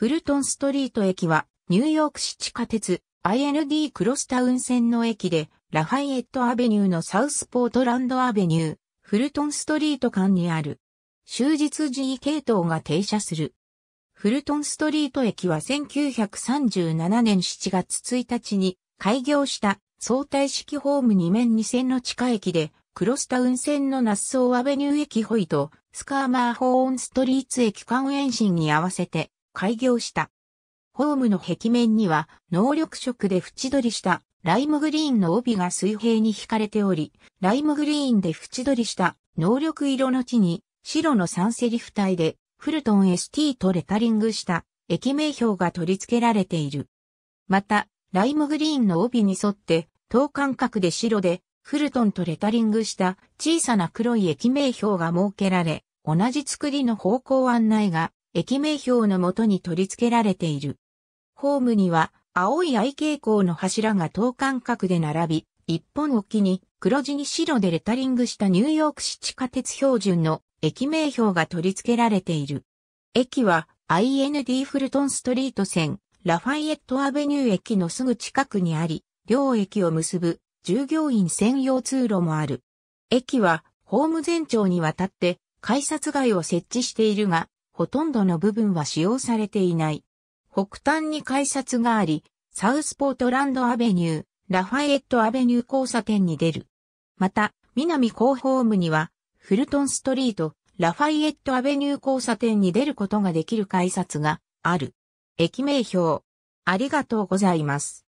フルトンストリート駅は、ニューヨーク市地下鉄 IND クロスタウン線の駅で、ラファイエットアベニューのサウスポートランドアベニュー、フルトンストリート間にある。終日 G 系統が停車する。フルトンストリート駅は1937年7月1日に開業した相対式ホーム2面2線の地下駅で、クロスタウン線のナッソーアベニュー駅ホイとスカーマーホーンストリーツ駅間延伸に合わせて開業した。ホームの壁面には能力色で縁取りしたライムグリーンの帯が水平に引かれており、ライムグリーンで縁取りした能力色の地に白のサンセリフ体でフルトン ST とレタリングした駅名標が取り付けられている。また、ライムグリーンの帯に沿って等間隔で白でフルトンとレタリングした小さな黒い駅名標が設けられ、同じ作りの方向案内が駅名標のもとに取り付けられている。ホームには青い愛傾向の柱が等間隔で並び、一本置きに黒地に白でレタリングしたニューヨーク市地下鉄標準の駅名標が取り付けられている。駅は IND フルトンストリート線、ラファイエットアベニュー駅のすぐ近くにあり、両駅を結ぶ従業員専用通路もある。駅はホーム全長にわたって改札外を設置しているが、ほとんどの部分は使用されていない。北端に改札があり、サウスポートランドアベニュー、ラファエットアベニュー交差点に出る。また、南後ームには、フルトンストリート、ラファイエットアベニュー交差点に出ることができる改札がある。駅名表、ありがとうございます。